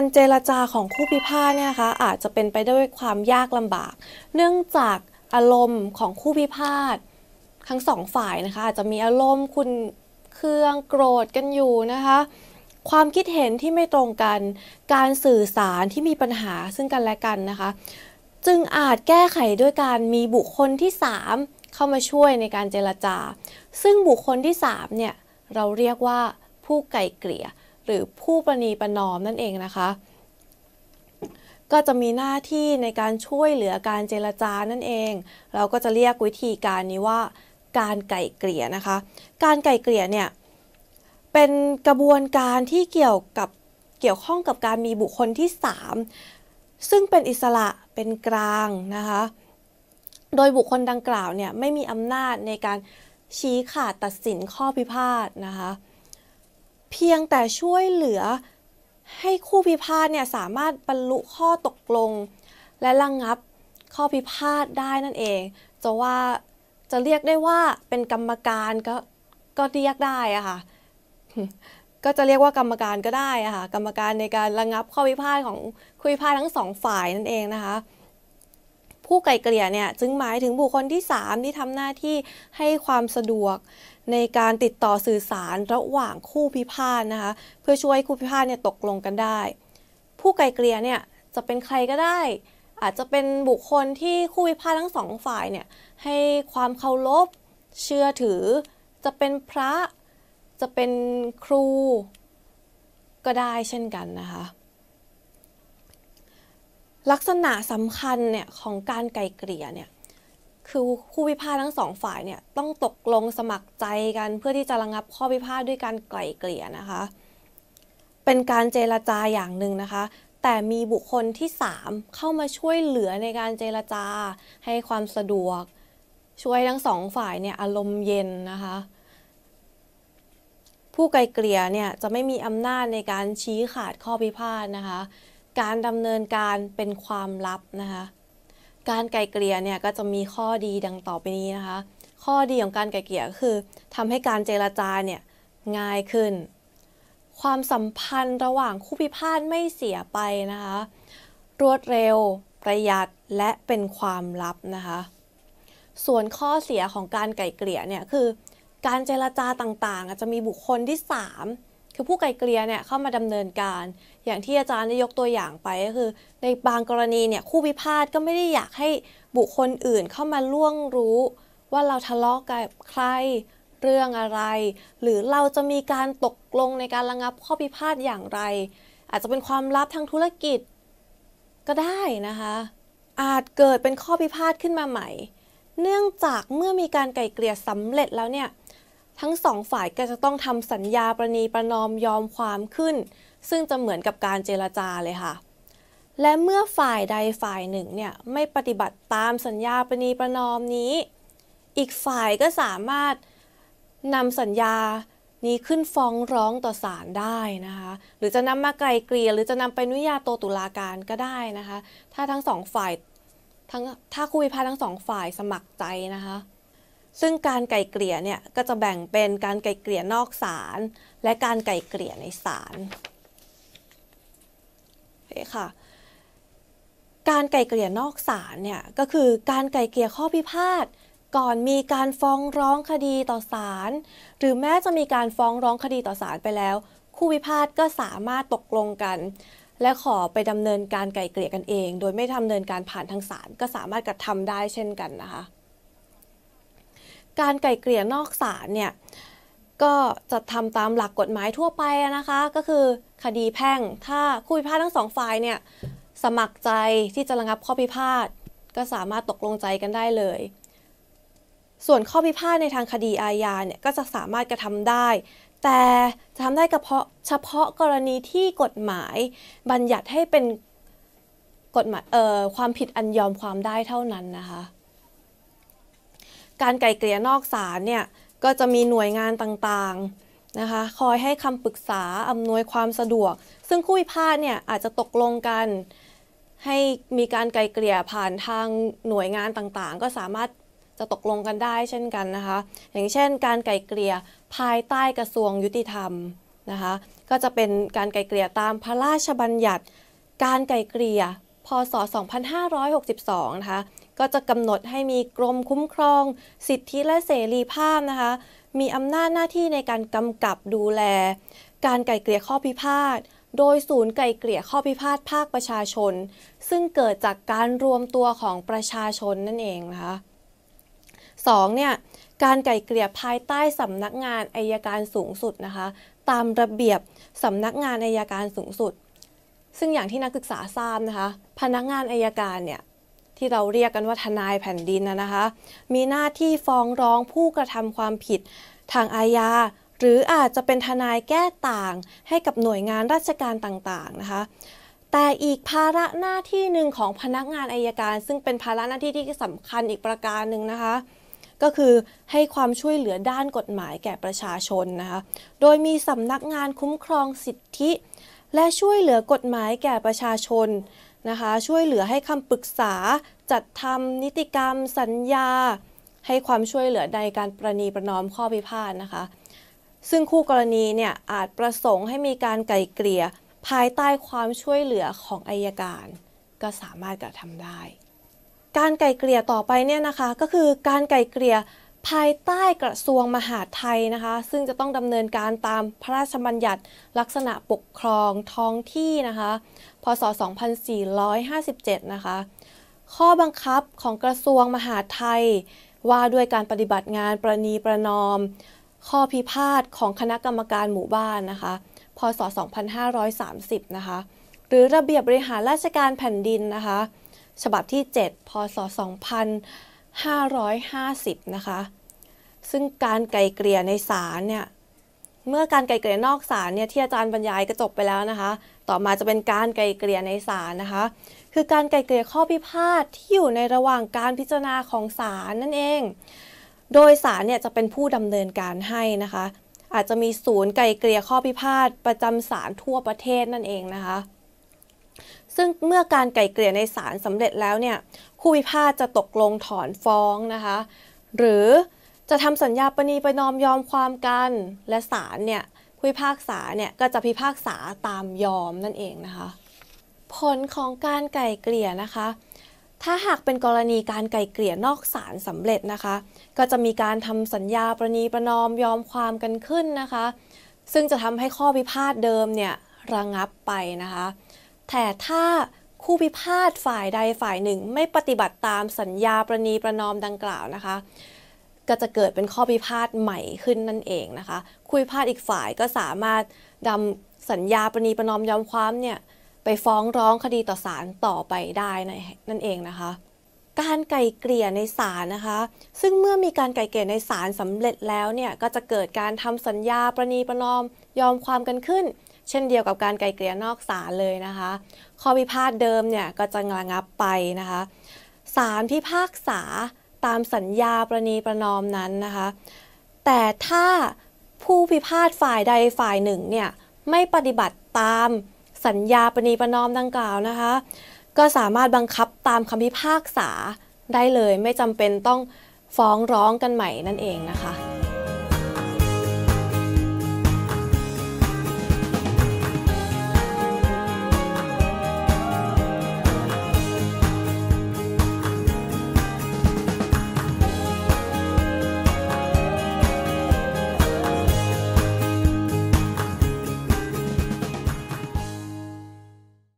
การเจรจาของคู่พิพาทเนี่ยคะอาจจะเป็นไปด้วยความยากลำบาก เนื่องจากอารมณ์ของคู่พิพาททั้งสองฝ่ายนะคะอาจจะมีอารมณ์คุณเครื่องโกรธกันอยู่นะคะความคิดเห็นที่ไม่ตรงกันการสื่อสารที่มีปัญหาซึ่งกันและกันนะคะ จึงอาจแก้ไขด้วยการมีบุคคลที่ 3 เข้ามาช่วยในการเจรจา ซึ่งบุคคลที่ 3เนี่ยเราเรียกว่าผู้ไก่เกลี่ยหรือผู้ประนีประนอมนั่นเองนะคะ ก็จะมีหน้าที่ในการช่วยเหลือการเจรจานั่นเอง เราก็จะเรียกวิธีการนี้ว่าการไก่เกลี่ยนะคะ การไก่เกลี่ยเนี่ยเป็นกระบวนการที่เกี่ยวกับเกี่ยวข้องกับการมีบุคคลที่ 3 ซึ่งเป็นอิสระเป็นกลางนะคะ โดยบุคคลดังกล่าวเนี่ยไม่มีอำนาจในการชี้ขาดตัดสินข้อพิพาทนะคะเพียงแต่ช่วยเหลือให้คู่พิพาทเนี่ยสามารถบรรลุข้อตกลง และระงงับข้อพิพาทได้นั่นเองจะว่าจะเรียกได้ว่าเป็นกรรมการก็ก็เรียกได้อะค่ะก็จะเรียกว่ากรรมการก็ได้อะค่ะกรรมการในการระงงับข้อพิพาท ของคู่พิพาททั้งสองฝ่ายนั่นเองนะคะผู้ไกลเกลี่ยเนี่ยจึงหมายถึงบุคคลที่3ที่ทำหน้าที่ให้ความสะดวกในการติดต่อสื่อสารระหว่างคู่พิพาทนะคะเพื่อช่วยคู่พิพาทเนี่ยตกลงกันได้ ผู้ไกลเกลี่ยเนี่ยจะเป็นใครก็ได้ อาจจะเป็นบุคคลที่คู่พิพาททั้งสองฝ่ายเนี่ยให้ความเคารพเชื่อถือ จะเป็นพระ จะเป็นครู ก็ได้เช่นกันนะคะลักษณะสำคัญเนี่ยของการไกลเกลี่ยเนี่ยคือคู่พิพาททั้งสองฝ่ายเนี่ยต้องตกลงสมัครใจกันเพื่อที่จะระงงับข้อพิพาทด้วยการไกล่เกลี่ยนะคะ เป็นการเจรจาอย่างหนึ่งนะคะ แต่มีบุคคลที่ 3 เข้ามาช่วยเหลือในการเจรจาให้ความสะดวก ช่วยทั้งสองฝ่ายเนี่ยอารมณ์เย็นนะคะผู้ไกลเกลี่ยเนี่ย จะไม่มีอำนาจในการชี้ขาดข้อพิพาทนะคะ การดำเนินการเป็นความลับนะคะการไกลเกลี่ยเนี่ยก็จะมีข้อดีดังต่อไปนี้นะคะข้อดีของการไกลเกลี่ยก็คือ ทำให้การเจรจาเนี่ยง่ายขึ้น ความสัมพันธ์ระหว่างคู่พิพาทไม่เสียไปนะคะรวดเร็วประหยัดและเป็นความลับนะคะส่วนข้อเสียของการไกลเกลี่ยเนี่ยคือ การเจรจาต่างๆ อาจจะมีบุคคลที่ 3คือผู้ไกลเกลี่ยเนี่ยเข้ามาดำเนินการ อย่างที่อาจารย์ได้ยกตัวอย่างไปก็คือในบางกรณีเนี่ยคู่พิพาทก็ไม่ได้อยากให้บุคคลอื่นเข้ามาล่วงรู้ ว่าเราทะเลาะกับใครเรื่องอะไร หรือเราจะมีการตกลงในการระงับข้อพิพาทอย่างไร อาจจะเป็นความลับทางธุรกิจก็ได้นะคะ อาจเกิดเป็นข้อพิพาทขึ้นมาใหม่ เนื่องจากเมื่อมีการไกลเกลี่ยสำเร็จแล้วเนี่ยทั้งสองฝ่ายก็จะต้องทำสัญญาประนีประนอมยอมความขึ้น ซึ่งจะเหมือนกับการเจรจาเลยค่ะ และเมื่อฝ่ายใดฝ่ายหนึ่งเนี่ยไม่ปฏิบัติตามสัญญาประนีประนอมนี้ อีกฝ่ายก็สามารถนำสัญญานี้ขึ้นฟ้องร้องต่อศาลได้นะคะหรือจะนำมาไกลเกลี่ยหรือจะนำไปนุญาโตตุลาการก็ได้นะคะ ถ้าทั้งสองฝ่ายทั้งถ้าคุยพาทั้งสองฝ่ายสมัครใจนะคะซึ่งการไก่เกลี่ยเนี่ยก็จะแบ่งเป็นการไก่เกลี่ยนอกศาลและการไก่เกลี่ยในศาลโอเคค่ะ การไก่เกลี่ยนอกศาลเนี่ยก็คือการไก่เกลี่ยข้อพิพาท ก่อนมีการฟ้องร้องคดีต่อศาลหรือแม้จะมีการฟ้องร้องคดีต่อศาลไปแล้ว คู่พิพาทก็สามารถตกลงกัน และขอไปดำเนินการไก่เกลี่ยกันเอง โดยไม่ดำาเนินการผ่านทางศาลก็สามารถกระทำได้เช่นกันนะคะการไก่เกลี่ยนอกศาลเนี่ย ก็จะทำตามหลักกฎหมายทั่วไปนะคะ ก็คือคดีแพ่งถ้าคู่พิพาททั้งสองฝ่ายเนี่ยสมัครใจที่จะระงับข้อพิพาท ก็สามารถตกลงใจกันได้เลย ส่วนข้อพิพาทในทางคดีอาญาเนี่ย ก็จะสามารถกระทำได้ แต่จะทำได้เฉพาะเฉพาะกรณีที่กฎหมายบัญญัติให้เป็นกฎหมายเอ่อความผิดอันยอมความได้เท่านั้นนะคะการไกลเกลี่ยนอกศาลเนี่ยก็จะมีหน่วยงานต่างๆนะคะคอยให้คำปรึกษาอำนวยความสะดวก ซึ่งคู่พิพาทเนี่ยอาจจะตกลงกัน ให้มีการไกลเกลี่ยผ่านทางหน่วยงานต่างๆ ก็สามารถจะตกลงกันได้เช่นกันนะคะอย่างเช่นการไกลเกลี่ยภายใต้กระทรวงยุติธรรมนะคะก็จะเป็นการไกลเกลี่ยตามพระราชบัญญัติการไกลเกลี่ยพศ 2562 นะคะก็จะกำหนดให้มีกรมคุ้มครอง สิทธิและเสรีภาพนะคะ มีอำนาจหน้าที่ในการกำกับดูแล การไกล่เกลี่ยข้อพิพาทโดยศูนย์ไกล่เกลี่ยข้อพิพาทภาคประชาชน ซึ่งเกิดจากการรวมตัวของประชาชนนั่นเองนะคะสองเนี่ย การไกล่เกลี่ยภายใต้สำนักงานอายการสูงสุดนะคะตามระเบียบสำนักงานอายการสูงสุด ซึ่งอย่างที่นักศึกษาทราบนะคะพนักงานอายการเนี่ยที่เราเรียกกันว่าทนายแผ่นดินนะคะมีหน้าที่ฟ้องร้องผู้กระทำความผิดทางอาญา หรืออาจจะเป็นทนายแก้ต่างให้กับหน่วยงานราชการต่างๆนะคะแต่อีกภาระหน้าที่หนึ่งของพนักงานอายการ ซึ่งเป็นภาระหน้าที่ที่สำคัญอีกประการหนึ่งนะคะก็คือให้ความช่วยเหลือด้านกฎหมายแก่ประชาชนนะคะโดยมีสำนักงานคุ้มครองสิทธิ และช่วยเหลือกฎหมายแก่ประชาชนนะคะช่วยเหลือให้คำปรึกษา จัดทำนิติกรรมสัญญา ให้ความช่วยเหลือในการประนีประนอมข้อพิพาทนะคะ ซึ่งคู่กรณีเนี่ยอาจประสงค์ ให้มีการไกล่เกลี่ยภายใต้ความช่วยเหลือของอายการ ก็สามารถกระทำได้ การไกล่เกลี่ยต่อไปเนี่ยนะคะก็คือการไกล่เกลี่ยภายใต้กระทรวงมหาดไทยนะคะ ซึ่งจะต้องดำเนินการตามพระราชบัญญัติลักษณะปกครองท้องที่นะคะพศ2457นะคะ ข้อบังคับของกระทรวงมหาดไทยว่าด้วยการปฏิบัติงานประนีประนอม ข้อพิพาทของคณะกรรมการหมู่บ้านนะคะ พศ 2530นะคะ หรือระเบียบบริหารราชการแผ่นดินนะคะ ฉบับที่ 7 พศ 2550นะคะ ซึ่งการไกลเกลี่ยในศาลเนี่ยเมื่อการไกลเกลี่ยนอกศาลเนี่ยที่อาจารย์บรรยายก็จบไปแล้วนะคะต่อมาจะเป็นการไกลเกลี่ยในศาลนะคะคือการไกลเกลี่ยข้อพิพาท ที่อยู่ในระหว่างการพิจารณาของศาลนั่นเอง โดยศาลเนี่ยจะเป็นผู้ดำเนินการให้นะคะอาจจะมีศูนย์ไกลเกลี่ยข้อพิพาท ประจำศาลทั่วประเทศนั่นเองนะคะซึ่งเมื่อการไกลเกลี่ยในศาลสำเร็จแล้วเนี่ยคู่พิพาทจะตกลงถอนฟ้องนะคะหรือจะทำสัญญาปณีประนอมยอมความกันและศาลเนี่ยผู้พิพากษาเนี่ยก็จะพิพากษาตามยอมนั่นเองนะคะ ผลของการไก่เกลี่ยนะคะ ถ้าหากเป็นกรณีการไก่เกลี่ยนอกศาลสำเร็จนะคะ ก็จะมีการทำสัญญาประนีประนอมยอมความกันขึ้นนะคะ ซึ่งจะทำให้ข้อพิพาทเดิมเนี่ยระงับไปนะคะ แต่ถ้าคู่พิพาทฝ่ายใดฝ่ายหนึ่ง ไม่ปฏิบัติตามสัญญาประนีประนอมดังกล่าวนะคะก็จะเกิดเป็นข้อพิพาทใหม่ขึ้นนั่นเองนะคะคุยพาทอีกฝ่ายก็สามารถดำสัญญาปณีประนอมยอมความเนี่ยไปฟ้องร้องคดีต่อศาลต่อไปได้นั่นเองนะคะ การไก่เกลี่ยในศาลนะคะ ซึ่งเมื่อมีการไก่เกลี่ยในศาลสำเร็จแล้วเนี่ยก็จะเกิดการทำสัญญาประนีประนอม ยอมความกันขึ้น เช่นเดียวกับการไก่เกลี่ยนอกศาลเลยนะคะ ข้อพิพาทเดิมเนี่ยก็จะระงับไปนะคะศาลพิพากษาตามสัญญาประนีประนอมนั้นนะคะแต่ถ้าผู้พิพาทฝ่ายใดฝ่ายหนึ่งเนี่ยไม่ปฏิบัติตามสัญญาประนีประนอมดังกล่าวนะคะก็สามารถบังคับตามคำพิพากษาได้เลยไม่จำเป็นต้องฟ้องร้องกันใหม่นั่นเองนะคะ